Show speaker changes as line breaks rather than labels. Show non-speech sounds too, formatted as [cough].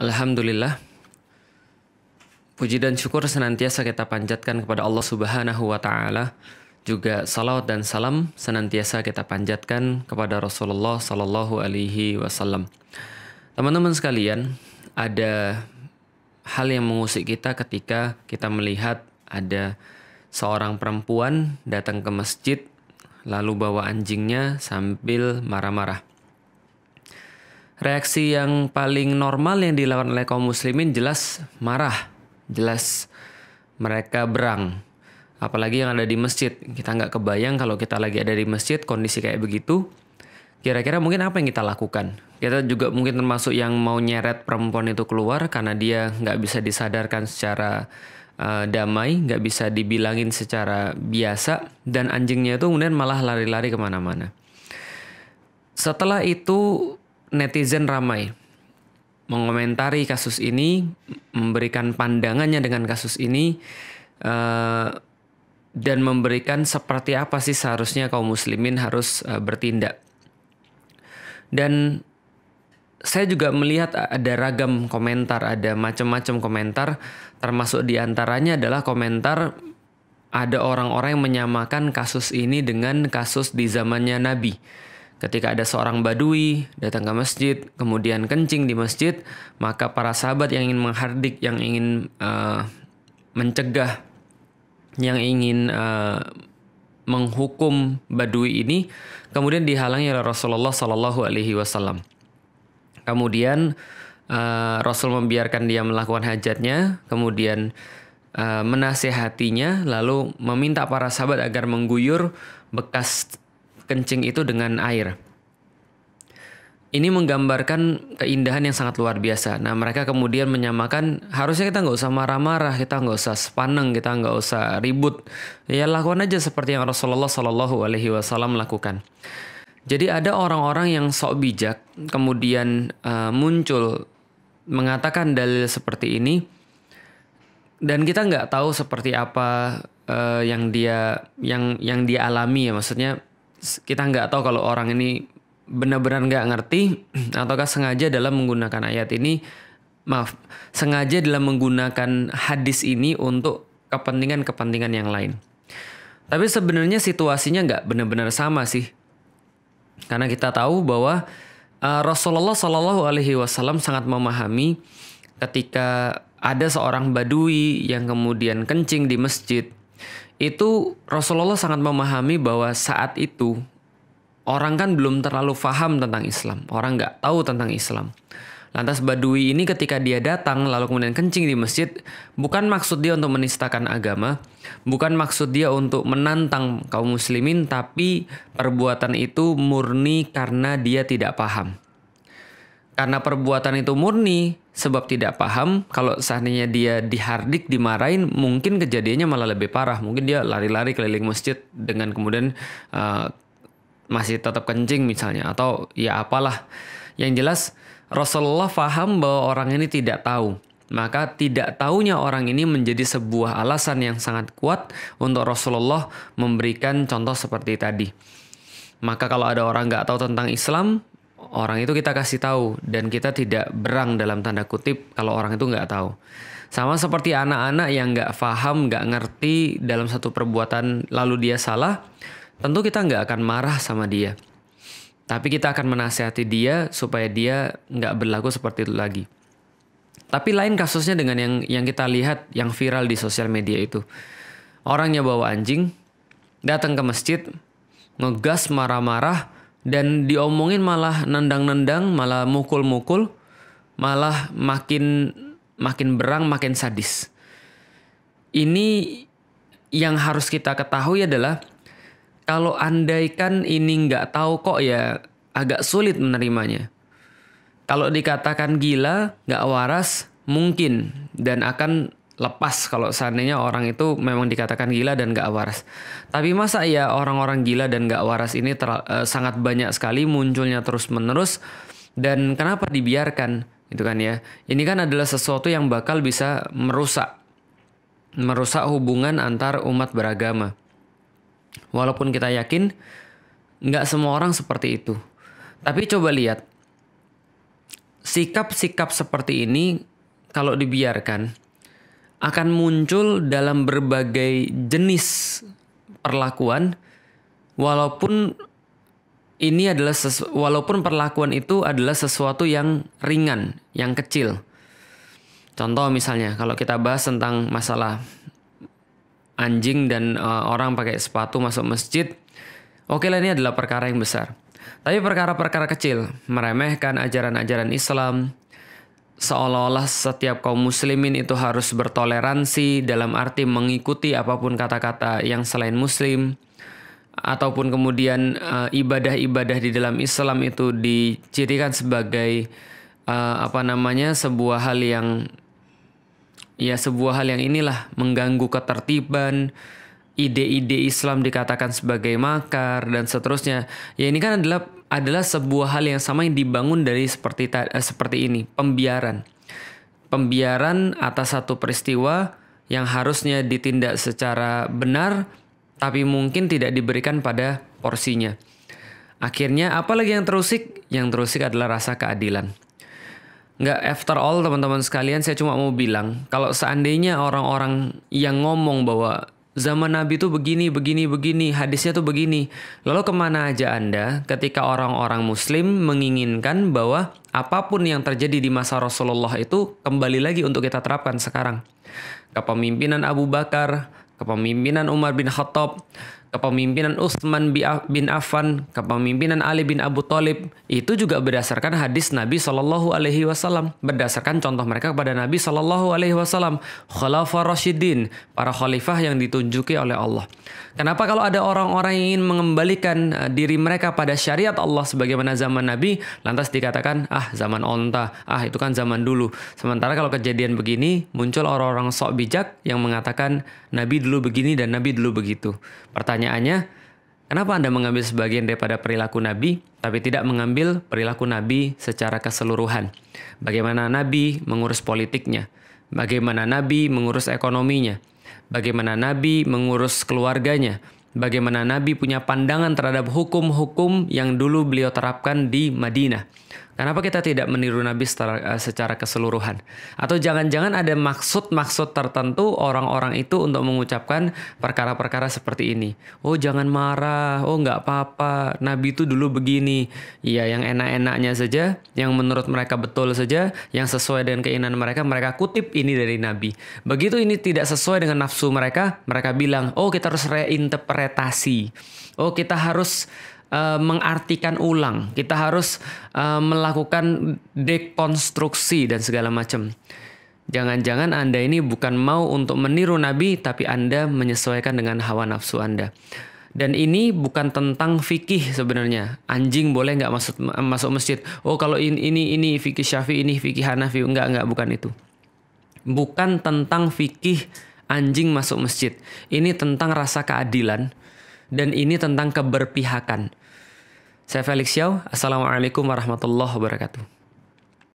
Alhamdulillah. Puji dan syukur senantiasa kita panjatkan kepada Allah Subhanahu wa taala. Juga salawat dan salam senantiasa kita panjatkan kepada Rasulullah sallallahu alaihi wasallam. Teman-teman sekalian, ada hal yang mengusik kita ketika kita melihat ada seorang perempuan datang ke masjid lalu bawa anjingnya sambil marah-marah reaksi yang paling normal yang dilakukan oleh kaum muslimin jelas marah, jelas mereka berang. Apalagi yang ada di masjid, kita nggak kebayang kalau kita lagi ada di masjid kondisi kayak begitu. Kira-kira mungkin apa yang kita lakukan? Kita juga mungkin termasuk yang mau nyeret perempuan itu keluar karena dia nggak bisa disadarkan secara uh, damai, nggak bisa dibilangin secara biasa, dan anjingnya itu kemudian malah lari-lari kemana-mana. Setelah itu netizen ramai mengomentari kasus ini, memberikan pandangannya dengan kasus ini, uh, dan memberikan seperti apa sih seharusnya kaum muslimin harus uh, bertindak. Dan saya juga melihat ada ragam komentar, ada macam-macam komentar, termasuk diantaranya adalah komentar ada orang-orang yang menyamakan kasus ini dengan kasus di zamannya Nabi Ketika ada seorang badui datang ke masjid, kemudian kencing di masjid, maka para sahabat yang ingin menghardik, yang ingin uh, mencegah, yang ingin uh, menghukum badui ini, kemudian dihalangi oleh Rasulullah Shallallahu Alaihi Wasallam. Kemudian uh, Rasul membiarkan dia melakukan hajatnya, kemudian uh, menasehatinya, lalu meminta para sahabat agar mengguyur bekas kencing itu dengan air. Ini menggambarkan keindahan yang sangat luar biasa. Nah mereka kemudian menyamakan harusnya kita nggak usah marah-marah, kita nggak usah sepaneng, kita nggak usah ribut. Ya lakukan aja seperti yang Rasulullah Shallallahu Alaihi Wasallam lakukan. Jadi ada orang-orang yang sok bijak kemudian uh, muncul mengatakan dalil seperti ini dan kita nggak tahu seperti apa uh, yang dia yang yang dia alami ya maksudnya kita nggak tahu kalau orang ini benar-benar nggak ngerti [clears throat] ataukah sengaja dalam menggunakan ayat ini maaf sengaja dalam menggunakan hadis ini untuk kepentingan-kepentingan yang lain. Tapi sebenarnya situasinya nggak benar-benar sama sih, karena kita tahu bahwa eh, Rasulullah Shallallahu Alaihi Wasallam sangat memahami ketika ada seorang badui yang kemudian kencing di masjid itu Rasulullah sangat memahami bahwa saat itu orang kan belum terlalu faham tentang Islam, orang nggak tahu tentang Islam. Lantas Badui ini ketika dia datang lalu kemudian kencing di masjid, bukan maksud dia untuk menistakan agama, bukan maksud dia untuk menantang kaum muslimin, tapi perbuatan itu murni karena dia tidak paham. Karena perbuatan itu murni, sebab tidak paham kalau seandainya dia dihardik, dimarahin, mungkin kejadiannya malah lebih parah. Mungkin dia lari-lari keliling masjid dengan kemudian uh, masih tetap kencing misalnya atau ya apalah. Yang jelas Rasulullah paham bahwa orang ini tidak tahu. Maka tidak tahunya orang ini menjadi sebuah alasan yang sangat kuat untuk Rasulullah memberikan contoh seperti tadi. Maka kalau ada orang nggak tahu tentang Islam, orang itu kita kasih tahu dan kita tidak berang dalam tanda kutip kalau orang itu nggak tahu. Sama seperti anak-anak yang nggak paham, nggak ngerti dalam satu perbuatan lalu dia salah, tentu kita nggak akan marah sama dia. Tapi kita akan menasehati dia supaya dia nggak berlaku seperti itu lagi. Tapi lain kasusnya dengan yang yang kita lihat yang viral di sosial media itu. Orangnya bawa anjing, datang ke masjid, ngegas marah-marah, dan diomongin malah nendang-nendang, malah mukul-mukul, malah makin makin berang, makin sadis. Ini yang harus kita ketahui adalah kalau andaikan ini nggak tahu kok ya agak sulit menerimanya. Kalau dikatakan gila, nggak waras, mungkin dan akan lepas kalau seandainya orang itu memang dikatakan gila dan gak waras. Tapi masa ya orang-orang gila dan gak waras ini ter, uh, sangat banyak sekali munculnya terus-menerus dan kenapa dibiarkan gitu kan ya. Ini kan adalah sesuatu yang bakal bisa merusak merusak hubungan antar umat beragama. Walaupun kita yakin nggak semua orang seperti itu. Tapi coba lihat sikap-sikap seperti ini kalau dibiarkan akan muncul dalam berbagai jenis perlakuan walaupun ini adalah walaupun perlakuan itu adalah sesuatu yang ringan, yang kecil. Contoh misalnya kalau kita bahas tentang masalah anjing dan uh, orang pakai sepatu masuk masjid, oke okay lah ini adalah perkara yang besar. Tapi perkara-perkara kecil, meremehkan ajaran-ajaran Islam, seolah-olah setiap kaum muslimin itu harus bertoleransi dalam arti mengikuti apapun kata-kata yang selain muslim ataupun kemudian eh, ibadah-ibadah di dalam Islam itu dicirikan sebagai uh, apa namanya sebuah hal yang ya sebuah hal yang inilah mengganggu ketertiban ide-ide Islam dikatakan sebagai makar dan seterusnya. Ya ini kan adalah adalah sebuah hal yang sama yang dibangun dari seperti ta, eh, seperti ini, pembiaran. Pembiaran atas satu peristiwa yang harusnya ditindak secara benar tapi mungkin tidak diberikan pada porsinya. Akhirnya apalagi yang terusik? Yang terusik adalah rasa keadilan. Nggak after all teman-teman sekalian saya cuma mau bilang kalau seandainya orang-orang yang ngomong bahwa zaman Nabi itu begini, begini, begini, hadisnya tuh begini. Lalu kemana aja Anda ketika orang-orang Muslim menginginkan bahwa apapun yang terjadi di masa Rasulullah itu kembali lagi untuk kita terapkan sekarang. Kepemimpinan Abu Bakar, kepemimpinan Umar bin Khattab, kepemimpinan Utsman bin Affan, kepemimpinan Ali bin Abu Thalib itu juga berdasarkan hadis Nabi Shallallahu Alaihi Wasallam, berdasarkan contoh mereka kepada Nabi Shallallahu Alaihi Wasallam, Khalifah Rashidin, para khalifah yang ditunjuki oleh Allah. Kenapa kalau ada orang-orang yang ingin mengembalikan eh, diri mereka pada syariat Allah sebagaimana zaman Nabi, lantas dikatakan ah zaman onta, ah itu kan zaman dulu. Sementara kalau kejadian begini muncul orang-orang sok bijak yang mengatakan Nabi dulu begini dan Nabi dulu begitu. Pertanyaan Pertanyaannya, kenapa Anda mengambil sebagian daripada perilaku Nabi, tapi tidak mengambil perilaku Nabi secara keseluruhan? Bagaimana Nabi mengurus politiknya? Bagaimana Nabi mengurus ekonominya? Bagaimana Nabi mengurus keluarganya? Bagaimana Nabi punya pandangan terhadap hukum-hukum yang dulu beliau terapkan di Madinah? Kenapa kita tidak meniru Nabi eh, secara, keseluruhan? Atau jangan-jangan ada maksud-maksud tertentu orang-orang itu untuk mengucapkan perkara-perkara seperti ini. Oh jangan marah, oh nggak apa-apa, Nabi itu dulu begini. Iya yang enak-enaknya saja, yang menurut mereka betul saja, yang sesuai dengan keinginan mereka, mereka kutip ini dari Nabi. Begitu ini tidak sesuai dengan nafsu mereka, mereka bilang, oh kita harus reinterpretasi. Oh kita harus uh, mengartikan ulang, kita harus uh, melakukan dekonstruksi dan segala macam. Jangan-jangan Anda ini bukan mau untuk meniru Nabi, tapi Anda menyesuaikan dengan hawa nafsu Anda. Dan ini bukan tentang fikih sebenarnya. Anjing boleh nggak masuk masuk masjid? Oh kalau ini ini ini fikih syafi ini fikih hanafi, nggak nggak bukan itu. Bukan tentang fikih anjing masuk masjid. Ini tentang rasa keadilan dan ini tentang keberpihakan. Saya Felix Yau. Assalamualaikum warahmatullahi wabarakatuh.